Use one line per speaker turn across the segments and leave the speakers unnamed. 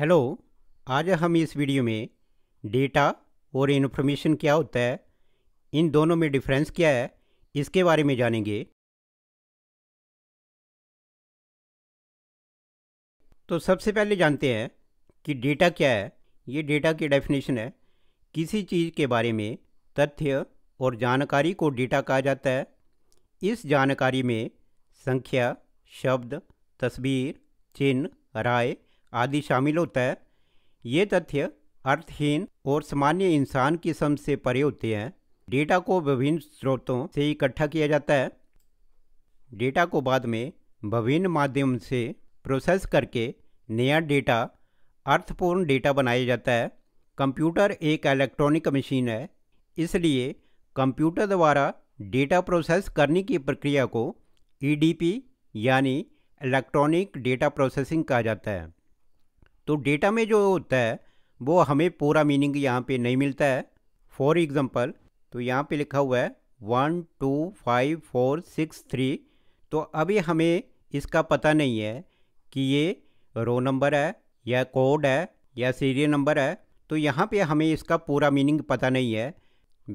hello आज हम इस वीडियो में डेटा और इन्फॉर्मेशन क्या होता है इन दोनों में डिफरेंस क्या है इसके बारे में जानेंगे तो सबसे पहले जानते हैं कि डेटा क्या है ये डेटा की डेफिनेशन है किसी चीज़ के बारे में तथ्य और जानकारी को डेटा कहा जाता है इस जानकारी में संख्या शब्द तस्वीर चिन्ह राय आदि शामिल होता है ये तथ्य अर्थहीन और सामान्य इंसान की समझ से परे होते हैं डेटा को विभिन्न स्रोतों से इकट्ठा किया जाता है डेटा को बाद में विभिन्न माध्यम से प्रोसेस करके नया डेटा अर्थपूर्ण डेटा बनाया जाता है कंप्यूटर एक इलेक्ट्रॉनिक मशीन है इसलिए कंप्यूटर द्वारा डेटा प्रोसेस करने की प्रक्रिया को ईडीपी e यानी इलेक्ट्रॉनिक डेटा प्रोसेसिंग कहा जाता है तो डेटा में जो होता है वो हमें पूरा मीनिंग यहाँ पे नहीं मिलता है फॉर एग्ज़ाम्पल तो यहाँ पे लिखा हुआ है one two five four six three तो अभी हमें इसका पता नहीं है कि ये रो नंबर है या कोड है या सीरियल नंबर है तो यहाँ पे हमें इसका पूरा मीनिंग पता नहीं है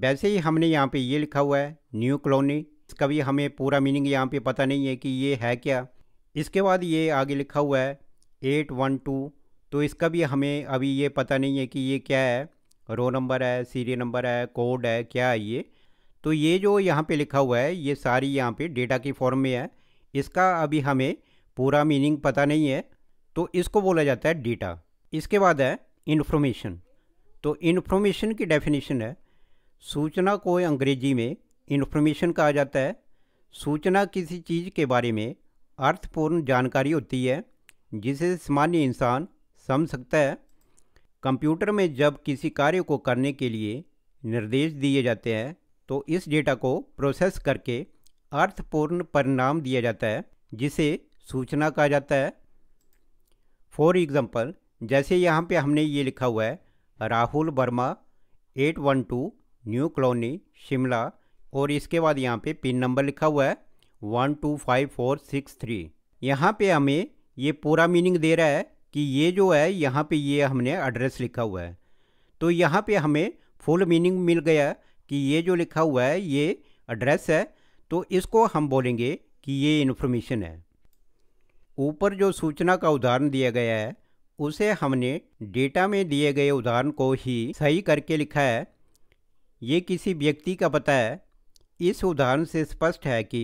वैसे ही हमने यहाँ पे ये लिखा हुआ है न्यू कॉलोनी इसका भी हमें पूरा मीनिंग यहाँ पे पता नहीं है कि ये है क्या इसके बाद ये आगे लिखा हुआ है एट वन टू तो इसका भी हमें अभी ये पता नहीं है कि ये क्या है रो नंबर है सीरियल नंबर है कोड है क्या है ये तो ये जो यहाँ पे लिखा हुआ है ये सारी यहाँ पे डेटा की फॉर्म में है इसका अभी हमें पूरा मीनिंग पता नहीं है तो इसको बोला जाता है डेटा इसके बाद है इन्फॉर्मेशन तो इन्फॉर्मेशन की डेफिनेशन है सूचना को अंग्रेजी में इन्फॉर्मेशन कहा जाता है सूचना किसी चीज़ के बारे में अर्थपूर्ण जानकारी होती है जिसे सामान्य इंसान समझ सकता है कंप्यूटर में जब किसी कार्य को करने के लिए निर्देश दिए जाते हैं तो इस डेटा को प्रोसेस करके अर्थपूर्ण परिणाम दिया जाता है जिसे सूचना कहा जाता है फॉर एग्ज़ाम्पल जैसे यहाँ पे हमने ये लिखा हुआ है राहुल वर्मा 812 न्यू कॉलोनी शिमला और इसके बाद यहाँ पे पिन नंबर लिखा हुआ है one two five four six three यहाँ पे हमें ये पूरा मीनिंग दे रहा है कि ये जो है यहाँ पे ये हमने एड्रेस लिखा हुआ है तो यहाँ पे हमें फुल मीनिंग मिल गया कि ये जो लिखा हुआ है ये एड्रेस है तो इसको हम बोलेंगे कि ये इन्फॉर्मेशन है ऊपर जो सूचना का उदाहरण दिया गया है उसे हमने डेटा में दिए गए उदाहरण को ही सही करके लिखा है ये किसी व्यक्ति का पता है इस उदाहरण से स्पष्ट है कि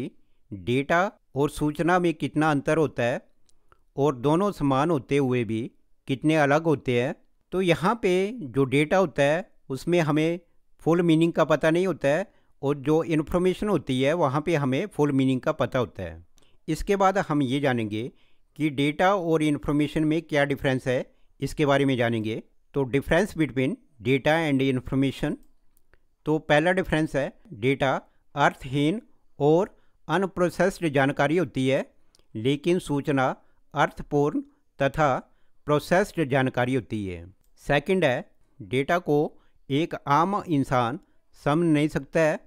डेटा और सूचना में कितना अंतर होता है और दोनों समान होते हुए भी कितने अलग होते हैं तो यहाँ पे जो डेटा होता है उसमें हमें फुल मीनिंग का पता नहीं होता है और जो इन्फॉर्मेशन होती है वहाँ पे हमें फुल मीनिंग का पता होता है इसके बाद हम ये जानेंगे कि डेटा और इन्फॉर्मेशन में क्या डिफरेंस है इसके बारे में जानेंगे तो difference between data and information तो पहला डिफरेंस है डेटा अर्थहीन और अनप्रोसेस्ड जानकारी होती है लेकिन सूचना अर्थपूर्ण तथा प्रोसेस्ड जानकारी होती है सेकंड है डेटा को एक आम इंसान समझ नहीं सकता है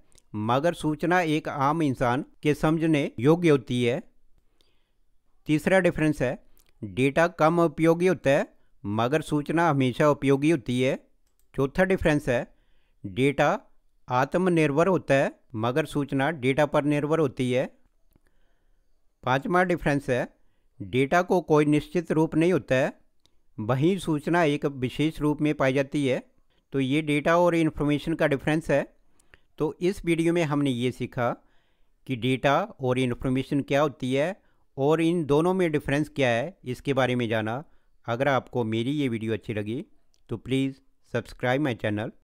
मगर सूचना एक आम इंसान के समझने योग्य होती है तीसरा डिफरेंस है डेटा कम उपयोगी होता है मगर सूचना हमेशा उपयोगी होती है चौथा डिफरेंस है डेटा आत्मनिर्भर होता है मगर सूचना डेटा पर निर्भर होती है पांचवा डिफरेंस है डेटा को कोई निश्चित रूप नहीं होता है वहीं सूचना एक विशेष रूप में पाई जाती है तो ये डेटा और इन्फॉर्मेशन का डिफरेंस है तो इस वीडियो में हमने ये सीखा कि डेटा और इन्फॉर्मेशन क्या होती है और इन दोनों में डिफरेंस क्या है इसके बारे में जाना अगर आपको मेरी ये वीडियो अच्छी लगी तो प्लीज़ सब्सक्राइब माई चैनल